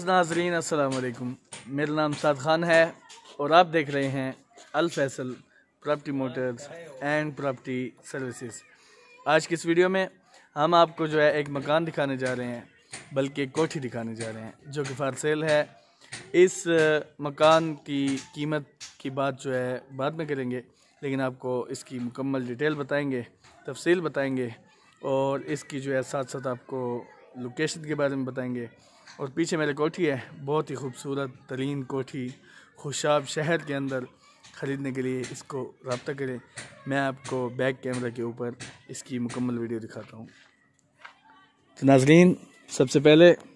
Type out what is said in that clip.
नाजरीन असलकुम मेरा नाम साद खान है और आप देख रहे हैं Al Faisal property motors and property services आज की इस वीडियो में हम आपको जो है एक मकान दिखाने जा रहे हैं बल्कि कोठी दिखाने जा रहे हैं जो कि फार सेल है इस मकान की कीमत की बात जो है बाद में करेंगे लेकिन आपको इसकी मुकम्मल डिटेल बताएँगे तफसील बताएँगे और इसकी जो है साथ साथ आपको लोकेशन के बारे में बताएंगे और पीछे मेरे कोठी है बहुत ही खूबसूरत तरीन कोठी खुशाब शहर के अंदर ख़रीदने के लिए इसको रबता करें मैं आपको बैक कैमरा के ऊपर इसकी मुकम्मल वीडियो दिखाता हूँ तो नाजरीन सबसे पहले